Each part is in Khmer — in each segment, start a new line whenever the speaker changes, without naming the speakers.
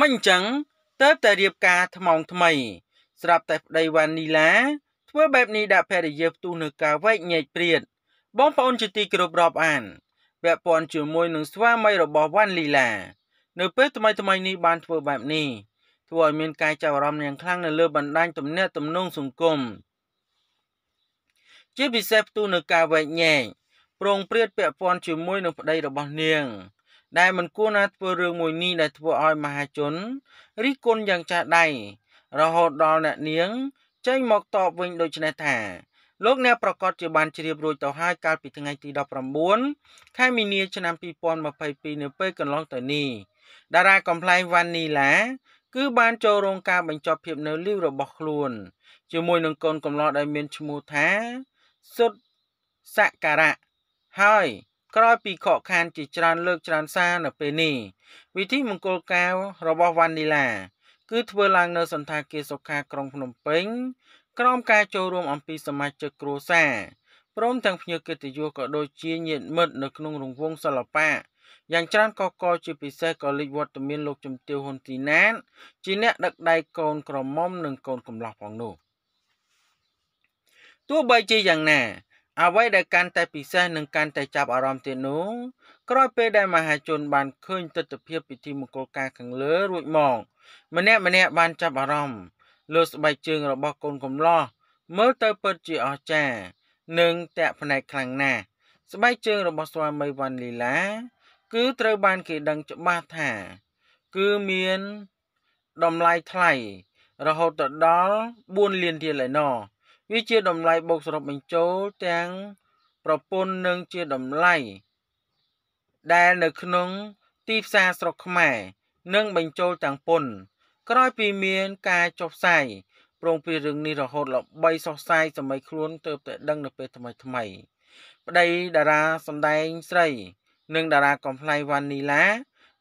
មិនអញ្ចឹងតើបតែរៀបការថ្មងថ្មី ស្រាប់តែប្តីវ៉ានីឡា ធ្វើបែបនេះដាក់ភរិយាផ្ទុះនៅការវែកញែកព្រាតបងប្អូនជាទីគោរពរាប់អានពាក់ព័ន្ធជាមួយនឹងស្វាមីរបស់វ៉ាន់លីឡានៅពេល ថ្មីថ្មីនេះបានធ្វើបែបនេះធ្វើឲ្យមានការចាប់អារម្មណ៍យ៉ាងខ្លាំងនៅលើបណ្ដាញទំនាក់ទំនងសង្គមជាពិសេសផ្ទុះនៅការវែកញែកប្រងព្រាតពាក់ព័ន្ធជាមួយនឹងប្តីរបស់នាងដែលមិនគួរណាធ្វើរឿងមួយនេះដែលធ្វើឲ្យមហាជនរិះគន់យ៉ាងចាស់ដៃរហូតដល់អ្នកនាង ចេញមកតបវិញដូចនេះថាលោកអ្នកប្រកាសជាបានជ្រាបរួចទៅហើយកាលពីថ្ងៃទី19ខែមីនា ឆ្នាំ2022នៅពេលកន្លងទៅនេះតារាកំ pl ែងវ៉ានីឡា គឺបានចូលរងការបញ្ចប់ភាពនៅលីវរបស់ខ្លួន ជាមួយនឹងកូនកំឡោះដែលមានឈ្មោះថាសុទ្ធសក្ការៈហើយក្រោយពីខកខានជាច្រើនលើកច្រើនសារនៅពេលនេះវិធីមង្គលការរបស់វ៉ានីឡា គឺធ្វើឡើងនៅសន្តាគារសុខាក្រុងភ្នំពេញក្រោមការចូលរួមអំពីសមាជិកគ្រួសារព្រមទាំងភ្ញៀវកិត្តិយសក៏ដូចជាញាតិមិត្តនៅក្នុងរង្វង់សិល្បៈយ៉ាងច្រើនក៏កជាពិសេសក៏លេចវត្តមានលោកជំទាវហ៊ុនទីណាតជាអ្នកដឹកដៃកូនក្រមុំនិងកូនកំលោះផងនោះទោះបីជាយ៉ាងណាអ្វីដែលកាន់តែពិសេសនិងកាន់តែចាប់អារម្មណ៍ទៀតនោះក្រោយពេលដែលមហាជនបានឃើញទស្សនវិជ្ជាពិធីមង្គលការខាងលើរួចមកម្នាក់ម្នាក់បានចាប់អារម្មណ៍លើស្បែកជើងរបស់កូនកំឡោះមើលទៅពិតជាអស្ចារ្យនិងតាក់ភ្នែកខ្លាំងណាស់ស្បែកជើងរបស់ស្វាមីវ៉ាន់លីឡា គឺត្រូវបានគេដឹងច្បាស់ថា គឺមានតម្លៃថ្លៃរហូតដល់4លានរៀលឯណោះវាជាតម្លៃបូកសរុបបញ្ចូលទាំងប្រពន្ធនិងជាតម្លៃដែលនៅក្នុងទីផ្សារស្រុកខ្មែរនិងបញ្ចូលទាំងពន្ធក្រោយពីមាន ការចុះផ្សាយប្រងពីរឿងនេះរហូតល្បីសុះសាយសម័យខ្លួនទើបតែដឹងនៅពេលថ្មីថ្មី ប្តីតារាសម្ដែងស្រីនិងតារាកំ pl ៃវ៉ានីឡា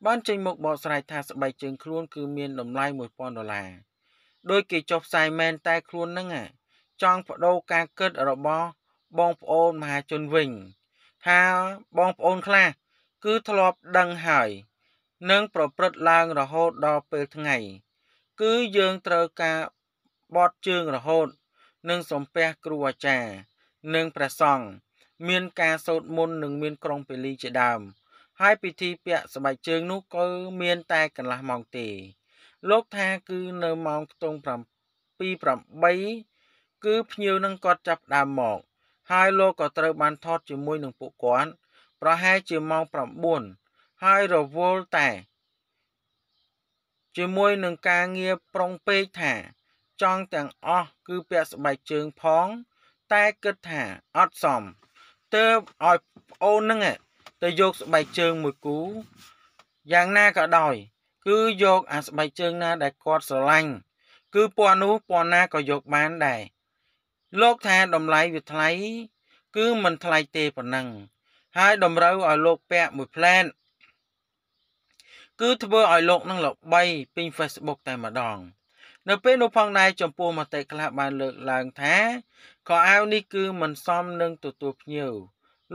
បានចេញមុខបកស្រាយថាស្បែកជើងខ្លួន គឺមានតម្លៃ1000ដុល្លារដោយគេចុះផ្សាយមែនតែខ្លួនហ្នឹងចង់បដូរការគិតរបស់ បងប្អូនមហាជនវិញ ថាបងប្អូនខ្លះគឺធ្លាប់ដឹងហើយនឹងប្រព្រឹត្តឡើងរហូតដល់ពេលថ្ងៃគឺយើងត្រូវការបត់ជើងរហូតនឹងសំពះគ្រូអាចារ្យនិងព្រះសង្ឃមាន ការសូត្រមន្តនិងមានក្រុងពលីជាដើមហើយពិធីពាក់ស្បែកជើងនោះក៏មានតែកន្លះម៉ោងទេ លោកថាគឺនៅម៉ោងខ្ទង់7 8គឺភ្ញៀវនឹងគាត់ចាប់ដើមមក ហើយលោកក៏ត្រូវបានថត ជាមួយនឹងពួកគាត់ប្រហែលជាម៉ោង9ហើយរវល់តែ ជាមួយនឹងការងារប្រុងពេកថាចង់ទាំងអស់គឺពាក់ស្បែកជើងផង តែគិតថាអត់សមទើបឲ្យប្អូនហ្នឹងទៅយកស្បែកជើងមួយគូយ៉ាងណាក៏ដោយ គឺយក អាស្បែកជើងណា ដែលគាត់ស្រឡាញ់គឺពណ៌នោះពណ៌ណាក៏យកបានដែរលោកថាតម្លៃវាថ្លៃគឺមិនថ្លៃទេប៉ុណ្ណឹងហើយតម្រូវឲ្យលោកពាក់មួយផ្លែតគឺធ្វើឲ្យលោកនឹងល្បីពេញ Facebook តែម្ដង នៅ ពេលនោះផងដែរចំពោះមតិខ្លះបាន លើកឡើងថាខោអាវនេះគឺមិនសមនឹងទទួលភ្ញៀវ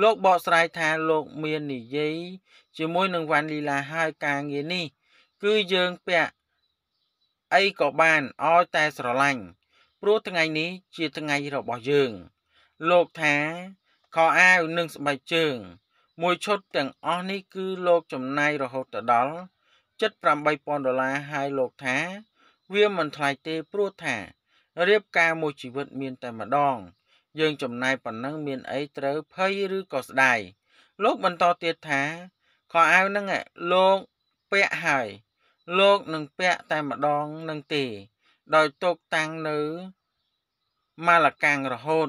លោកបកស្រាយថាលោកមាននិយាយជាមួយនឹងវ៉ាន់លីឡាហើយការងារនេះ គឺយើងពាក់អីក៏បានឲ្យតែស្រឡាញ់ព្រោះថ្ងៃនេះជាថ្ងៃរបស់យើងលោកថាខោអាវនិងស្បែកជើងមួយឈុតទាំងអស់នេះគឺលោកចំណាយរហូតដល់78000ដុល្លារហើយលោកថា វាមិនថ្លៃទេព្រោះថារៀបការមួយជីវិតមានតែម្ដង យើងចំណាយប៉ុណ្ណឹងមានអីត្រូវភ័យឬក៏ស្ដាយលោកបន្តទៀតថាខោអាវហ្នឹងលោកពាក់ហើយលោកនឹងពាក់តែម្ដងនឹងទេដោយតោកតាំងនៅម៉ាឡាកាំងរហូត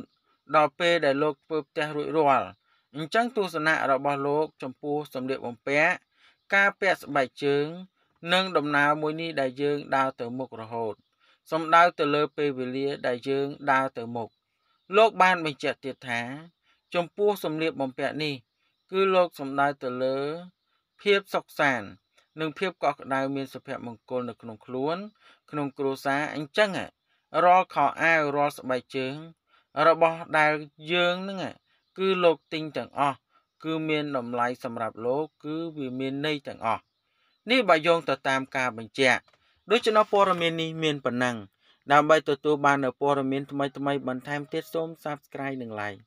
ដល់ពេលដែលលោកធ្វើផ្ទះរួចរាល់ អញ្ចឹងទស្សនៈរបស់លោក ចំពោះសម្លៀកបំពាក់ការពាក់ស្បែកជើង និង ដំណើរមួយនេះដែលយើងដើរទៅមុខរហូតសំដៅទៅលើពេលវេលា ដែលយើងដើរទៅមុខលោកបានបញ្ជាក់ទៀតថាចំពោះសម្លៀកបំពាក់នេះគឺលោកសំដៅទៅលើភាពសុខសាន្តនិងភាពកក់ក្ដៅមានសុភមង្គលនៅក្នុងខ្លួន ក្នុងគ្រួសារអញ្ចឹងរាល់ខោអាវរាល់ស្បែកជើង របស់ដែលយើងនឹងគឺលោកទិញទាំងអស់គឺមានតម្លៃសម្រាប់លោកគឺវាមានន័យទាំងអស់នេះបើយោងទៅតាមការបញ្ជាក់ដូច្នោះព័ត៌មាននេះមានប៉ុណ្ណឹងដើម្បីទទួលបាននូវព័ត៌មានថ្មីៗបន្ថែមទៀតសូម Subscribe និង Like